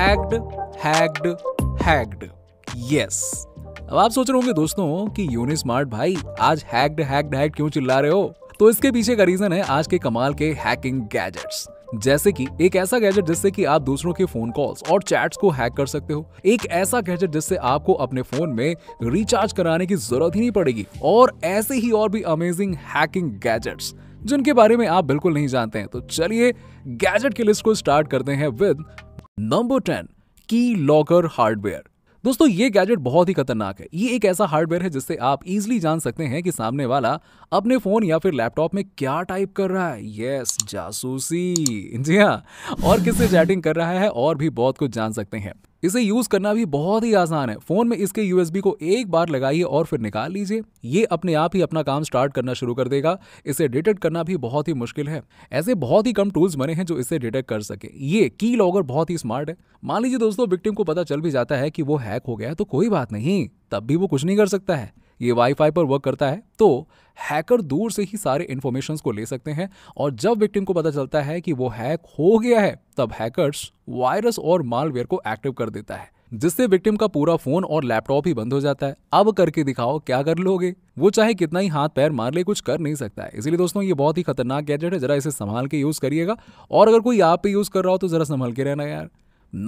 हैग्ड हैग्ड हैग्ड yes अब आप सोच रहे होंगे दोस्तों कि यूनि स्मार्ट भाई आज हैग्ड हैग्ड हैग्ड क्यों चिल्ला रहे हो तो इसके पीछे का रीजन है आज के कमाल के हैकिंग गैजेट्स जैसे कि एक ऐसा गैजेट जिससे कि आप दूसरों के फोन कॉल्स और चैट्स को हैक कर सकते हो एक ऐसा गैजेट जिससे आपको अपने फोन में रिचार्ज कराने की जरूरत ही नहीं पड़ेगी और ऐसे ही और भी अमेजिंग हैकिंग गैजेट्स जिनके बारे में आप बिल्कुल नहीं जानते हैं तो चलिए गैजेट की लिस्ट को स्टार्ट करते हैं with number ten keylogger hardware दोस्तों ये गैजेट बहुत ही खतरनाक है ये एक ऐसा हार्डवेयर है जिससे आप इजीली जान सकते हैं कि सामने वाला अपने फोन या फिर लैपटॉप में क्या टाइप कर रहा है यस जासूसी जी हाँ और किससे चैटिंग कर रहा है और भी बहुत कुछ जान सकते हैं इसे यूज करना भी बहुत ही आसान है फोन में इसके यूएसबी को एक बार लगाइए और फिर निकाल लीजिए ये अपने आप ही अपना काम स्टार्ट करना शुरू कर देगा इसे डिटेक्ट करना भी बहुत ही मुश्किल है ऐसे बहुत ही कम टूल्स बने हैं जो इसे डिटेक्ट कर सके ये की लॉगर बहुत ही स्मार्ट है मान लीजिए दोस्तों विक्टिम को पता चल भी जाता है कि वो हैक हो गया तो कोई बात नहीं तब भी वो कुछ नहीं कर सकता है ये वाईफाई पर वर्क करता है तो हैकर दूर से ही सारे इन्फॉर्मेशन को ले सकते हैं और जब विक्टिम को पता चलता है कि वो हैक हो गया है तब हैकर्स वायरस और मालवेयर को एक्टिव कर देता है जिससे विक्टिम का पूरा फोन और लैपटॉप ही बंद हो जाता है अब करके दिखाओ क्या कर लोगे वो चाहे कितना ही हाथ पैर मार ले कुछ कर नहीं सकता है इसलिए दोस्तों ये बहुत ही खतरनाक गैजेट है जरा इसे संभाल के यूज करिएगा और अगर कोई आप पे यूज कर रहा हो तो जरा संभाल के रहना यार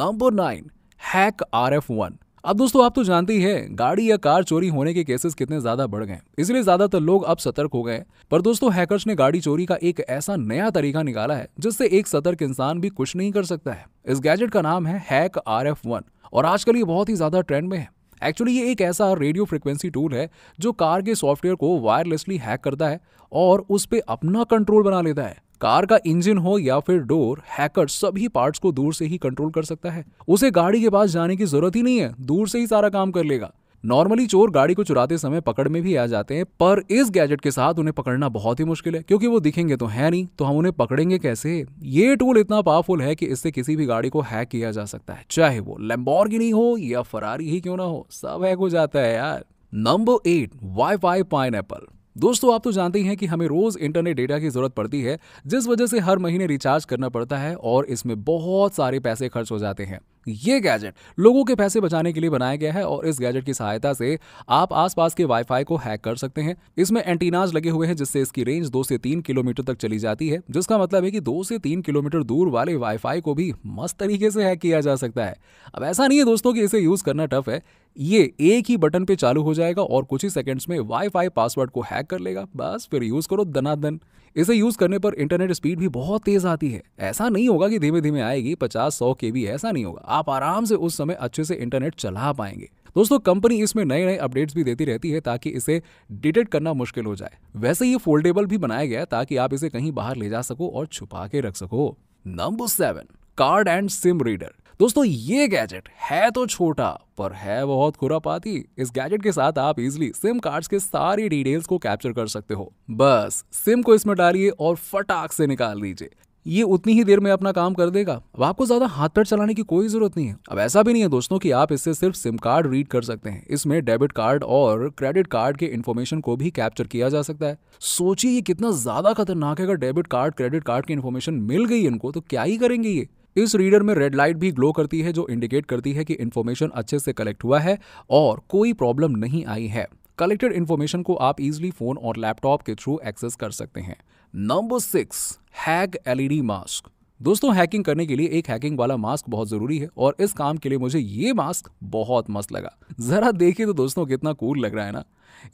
number nine hack R F one अब दोस्तों आप तो जानते ही है गाड़ी या कार चोरी होने के केसेस कितने ज्यादा बढ़ गए इसलिए ज्यादातर लोग अब सतर्क हो गए पर दोस्तों हैकर्स ने गाड़ी चोरी का एक ऐसा नया तरीका निकाला है जिससे एक सतर्क इंसान भी कुछ नहीं कर सकता है इस गैजेट का नाम है हैक आर एफ वन और आजकल ये बहुत ही ज्यादा ट्रेंड में है एक्चुअली ये एक ऐसा रेडियो फ्रिक्वेंसी टूल है जो कार के सॉफ्टवेयर को वायरलेसली हैक करता है और उस पर अपना कंट्रोल बना लेता है कार का इंजन हो या फिर डोर हैकर सभी पार्ट्स को दूर से ही कंट्रोल कर सकता है उसे गाड़ी के पास जाने की जरूरत ही नहीं है दूर से ही सारा काम कर लेगा नॉर्मली चोर गाड़ी को चुराते समय पकड़ में भी आ जाते हैं पर इस गैजेट के साथ उन्हें पकड़ना बहुत ही मुश्किल है क्योंकि वो दिखेंगे तो है नहीं तो हम उन्हें पकड़ेंगे कैसे ये टूल इतना पावरफुल है कि इससे किसी भी गाड़ी को हैक किया जा सकता है चाहे वो नहीं हो या फरारी ही क्यों ना हो सब हैक हो जाता है यार number eight wifi pineapple दोस्तों आप तो जानते ही हैं कि हमें रोज इंटरनेट डेटा की जरूरत पड़ती है जिस वजह से हर महीने रिचार्ज करना पड़ता है और इसमें बहुत सारे पैसे खर्च हो जाते हैं ये गैजेट लोगों के पैसे बचाने के लिए बनाया गया है और इस गैजेट की सहायता से आप आसपास के वाईफाई को हैक कर सकते हैं इसमें एंटीनाज लगे हुए हैं जिससे इसकी रेंज दो से तीन किलोमीटर तक चली जाती है जिसका मतलब है कि दो से तीन किलोमीटर दूर वाले वाईफाई को भी मस्त तरीके से हैक किया जा सकता है अब ऐसा नहीं है दोस्तों कि इसे यूज करना टफ है ये एक ही बटन पे चालू हो जाएगा और कुछ ही सेकंड्स में वाईफाई पासवर्ड को हैक कर लेगा बस फिर यूज करो दनादन इसे यूज करने पर इंटरनेट स्पीड भी बहुत तेज आती है ऐसा नहीं होगा कि धीमे धीमे आएगी पचास सौ के भी ऐसा नहीं होगा आप आराम से उस समय अच्छे से इंटरनेट चला पाएंगे दोस्तों कंपनी इसमें नए नए अपडेट्स भी देती रहती है ताकि इसे डिटेक्ट करना मुश्किल हो जाए वैसे ये फोल्डेबल भी बनाया गया ताकि आप इसे कहीं बाहर ले जा सको और छुपा के रख सको number seven card and SIM reader दोस्तों ये गैजेट है तो छोटा पर है बहुत खुरापाती इस गैजेट के साथ आप इजिली सिम कार्ड्स के सारी डिटेल्स को कैप्चर कर सकते हो बस सिम को इसमें डालिए और फटाक से निकाल दीजिए ये उतनी ही देर में अपना काम कर देगा अब आपको ज्यादा हाथ पैर चलाने की कोई जरूरत नहीं है अब ऐसा भी नहीं है दोस्तों कि आप इससे सिर्फ सिम कार्ड रीड कर सकते हैं इसमें डेबिट कार्ड और क्रेडिट कार्ड के इन्फॉर्मेशन को भी कैप्चर किया जा सकता है सोचिए ये कितना ज्यादा खतरनाक है अगर डेबिट कार्ड क्रेडिट कार्ड की इन्फॉर्मेशन मिल गई इनको तो क्या ही करेंगे ये इस रीडर में रेड लाइट भी ग्लो करती है जो इंडिकेट करती है कि इन्फॉर्मेशन अच्छे से कलेक्ट हुआ है और कोई प्रॉब्लम नहीं आई है कलेक्टेड इन्फॉर्मेशन को आप इजिली फोन और लैपटॉप के थ्रू एक्सेस कर सकते हैं number six hack LED mask दोस्तों हैकिंग करने के लिए एक हैकिंग वाला मास्क बहुत ज़रूरी है और इस काम के लिए मुझे ये मास्क बहुत मस्त लगा ज़रा देखिए तो दोस्तों कितना कूल लग रहा है ना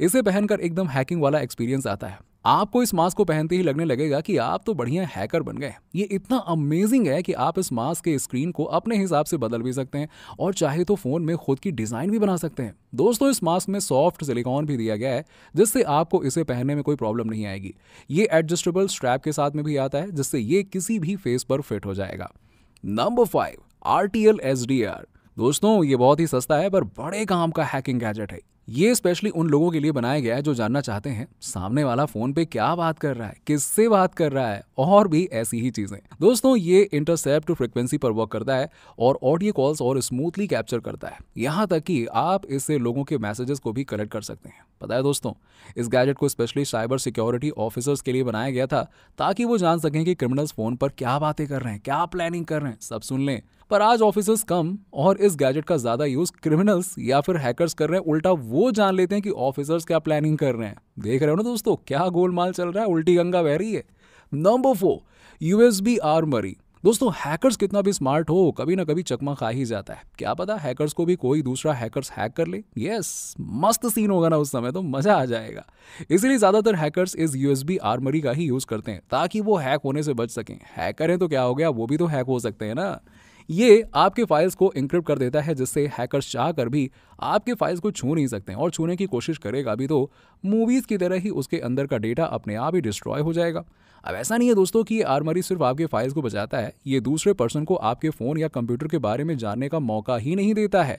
इसे पहनकर एकदम हैकिंग वाला एक्सपीरियंस आता है आपको इस मास्क को पहनते ही लगने लगेगा कि आप तो बढ़िया हैकर बन गए ये इतना अमेजिंग है कि आप इस मास्क के स्क्रीन को अपने हिसाब से बदल भी सकते हैं और चाहे तो फ़ोन में खुद की डिज़ाइन भी बना सकते हैं दोस्तों इस मास्क में सॉफ्ट सिलिकॉन भी दिया गया है जिससे आपको इसे पहनने में कोई प्रॉब्लम नहीं आएगी ये एडजस्टेबल स्ट्रैप के साथ में भी आता है जिससे ये किसी भी फेस पर फिट हो जाएगा number five R T L S D R दोस्तों ये बहुत ही सस्ता है पर बड़े काम का हैकिंग गैजेट है ये स्पेशली उन लोगों के लिए बनाया गया है जो जानना चाहते हैं सामने वाला फोन पे क्या बात कर रहा है किससे बात कर रहा है और भी ऐसी ही चीजें दोस्तों ये इंटरसेप्ट फ्रिक्वेंसी पर वर्क करता है और ऑडियो कॉल्स और स्मूथली कैप्चर करता है यहाँ तक कि आप इससे लोगों के मैसेजेस को भी कलेक्ट कर सकते हैं पता है दोस्तों इस गैजेट को स्पेशली साइबर सिक्योरिटी ऑफिसर्स के लिए बनाया गया था ताकि वो जान सकें कि क्रिमिनल्स फोन पर क्या बातें कर रहे हैं क्या प्लानिंग कर रहे हैं सब सुन लें पर आज ऑफिसर्स कम और इस गैजेट का ज्यादा यूज क्रिमिनल्स या फिर हैकर्स कर रहे हैं उल्टा वो जान लेते हैं कि ऑफिसर्स क्या प्लानिंग कर रहे हैं देख रहे हो ना दोस्तों क्या गोलमाल चल रहा है उल्टी गंगा बह रही है नंबर फोर यूएसबी आर्मरी दोस्तों हैकर्स कितना भी स्मार्ट हो कभी ना कभी चकमा खा ही जाता है क्या पता हैकर्स को भी कोई दूसरा हैकर्स हैक कर ले यस मस्त सीन होगा ना उस समय तो मजा आ जाएगा इसलिए ज्यादातर हैकर्स इस यूएसबी आर्मरी का ही यूज करते हैं ताकि वो हैक होने से बच सकें हैकर हैं तो क्या हो गया वो भी तो हैक हो सकते हैं ना ये आपके फाइल्स को इंक्रिप्ट कर देता है जिससे हैकर्स चाह कर भी आपके फाइल्स को छू नहीं सकते और छूने की कोशिश करेगा भी तो मूवीज़ की तरह ही उसके अंदर का डेटा अपने आप ही डिस्ट्रॉय हो जाएगा अब ऐसा नहीं है दोस्तों कि आर्मरी सिर्फ आपके फाइल्स को बचाता है ये दूसरे पर्सन को आपके फ़ोन या कंप्यूटर के बारे में जानने का मौका ही नहीं देता है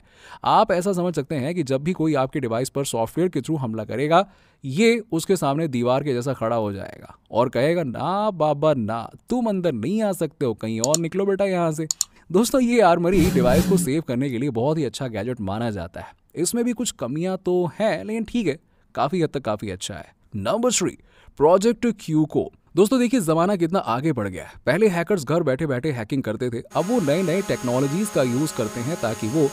आप ऐसा समझ सकते हैं कि जब भी कोई आपके डिवाइस पर सॉफ्टवेयर के थ्रू हमला करेगा ये उसके सामने दीवार के जैसा खड़ा हो जाएगा और कहेगा ना बाबा ना तुम अंदर नहीं आ सकते हो कहीं और निकलो बेटा यहाँ से दोस्तों ये आर्मरी डिवाइस को सेव करने के लिए बहुत ही अच्छा गैजेट माना जाता है इसमें भी कुछ कमियां तो हैं लेकिन ठीक है काफ़ी हद तक काफ़ी अच्छा है नंबर थ्री प्रोजेक्ट क्यू को दोस्तों देखिए जमाना कितना आगे बढ़ गया है पहले हैकर्स घर बैठे बैठे हैकिंग करते थे अब वो नए नए टेक्नोलॉजीज का यूज करते हैं ताकि वो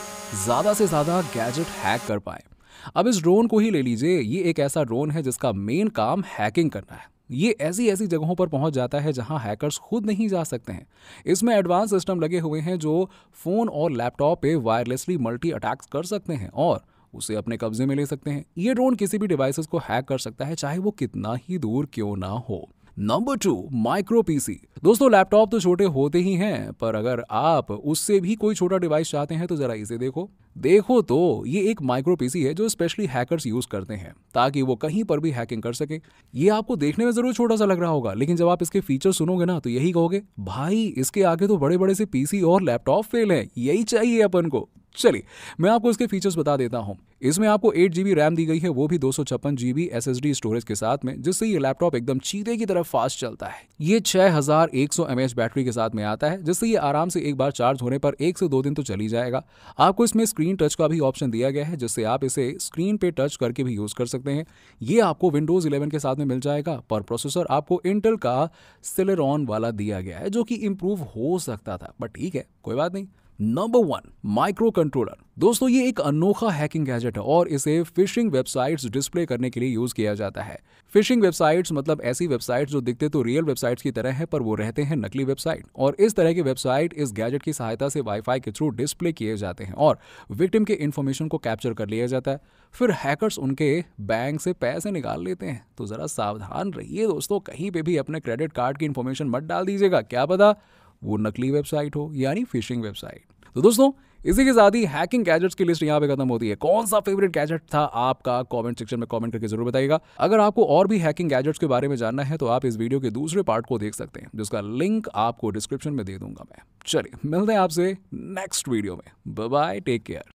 ज्यादा से ज्यादा गैजेट हैक कर पाए अब इस ड्रोन को ही ले लीजिए ये एक ऐसा ड्रोन है जिसका मेन काम हैकिंग करना है ये ऐसी ऐसी जगहों पर पहुंच जाता है जहां हैकर्स खुद नहीं जा सकते हैं इसमें एडवांस सिस्टम लगे हुए हैं जो फ़ोन और लैपटॉप पे वायरलेसली मल्टी अटैक्स कर सकते हैं और उसे अपने कब्जे में ले सकते हैं ये ड्रोन किसी भी डिवाइसेस को हैक कर सकता है चाहे वो कितना ही दूर क्यों ना हो नंबर टू माइक्रो पीसी दोस्तों लैपटॉप तो छोटे होते ही हैं पर अगर आप उससे भी कोई छोटा डिवाइस चाहते हैं तो जरा इसे देखो देखो तो ये एक माइक्रो पीसी है जो स्पेशली हैकर्स यूज करते हैं ताकि वो कहीं पर भी हैकिंग कर सके ये आपको देखने में जरूर छोटा सा लग रहा होगा लेकिन जब आप इसके फीचर सुनोगे ना तो यही कहोगे भाई इसके आगे तो बड़े बड़े से पीसी और लैपटॉप फेल है यही चाहिए अपन को चलिए मैं आपको इसके फीचर्स बता देता हूँ इसमें आपको एट जी रैम दी गई है वो भी दो सौ छप्पन GB S S D storage के साथ में जिससे ये लैपटॉप एकदम चीते की तरफ फास्ट चलता है ये छह हजार एक सौ एम एच बैटरी के साथ में आता है जिससे ये आराम से एक बार चार्ज होने पर एक से दो दिन तो चली जाएगा आपको इसमें स्क्रीन टच का भी ऑप्शन दिया गया है जिससे आप इसे स्क्रीन पे टच करके भी यूज कर सकते हैं ये आपको विंडोज इलेवन के साथ में मिल जाएगा पर प्रोसेसर आपको इंटेल का सिलेरॉन वाला दिया गया है जो कि इम्प्रूव हो सकता था बट ठीक है कोई बात नहीं नंबर वन माइक्रो कंट्रोलर दोस्तों ये एक अनोखा हैकिंग गैजेट है और इसे फिशिंग वेबसाइट्स डिस्प्ले करने के लिए यूज किया जाता है फिशिंग वेबसाइट्स मतलब ऐसी वेबसाइट्स जो दिखते तो रियल वेबसाइट्स की तरह है पर वो रहते हैं नकली वेबसाइट और इस तरह के वेबसाइट इस गैजेट की सहायता से वाईफाई के थ्रू डिस्प्ले किए जाते हैं और विक्टिम के इन्फॉर्मेशन को कैप्चर कर लिया जाता है फिर हैकर्स उनके बैंक से पैसे निकाल लेते हैं तो जरा सावधान रहिए दोस्तों कहीं पे भी अपने क्रेडिट कार्ड की इन्फॉर्मेशन मत डाल दीजिएगा क्या पता वो नकली वेबसाइट हो यानी फिशिंग वेबसाइट तो दोस्तों इसी के साथ ही हैकिंग गैजेट्स की लिस्ट यहाँ पे खत्म होती है कौन सा फेवरेट गैजेट था आपका कमेंट सेक्शन में कमेंट करके जरूर बताइएगा अगर आपको और भी हैकिंग गैजेट्स के बारे में जानना है तो आप इस वीडियो के दूसरे पार्ट को देख सकते हैं जिसका लिंक आपको डिस्क्रिप्शन में दे दूंगा मैं चलिए मिलते हैं आपसे नेक्स्ट वीडियो में बाय टेक केयर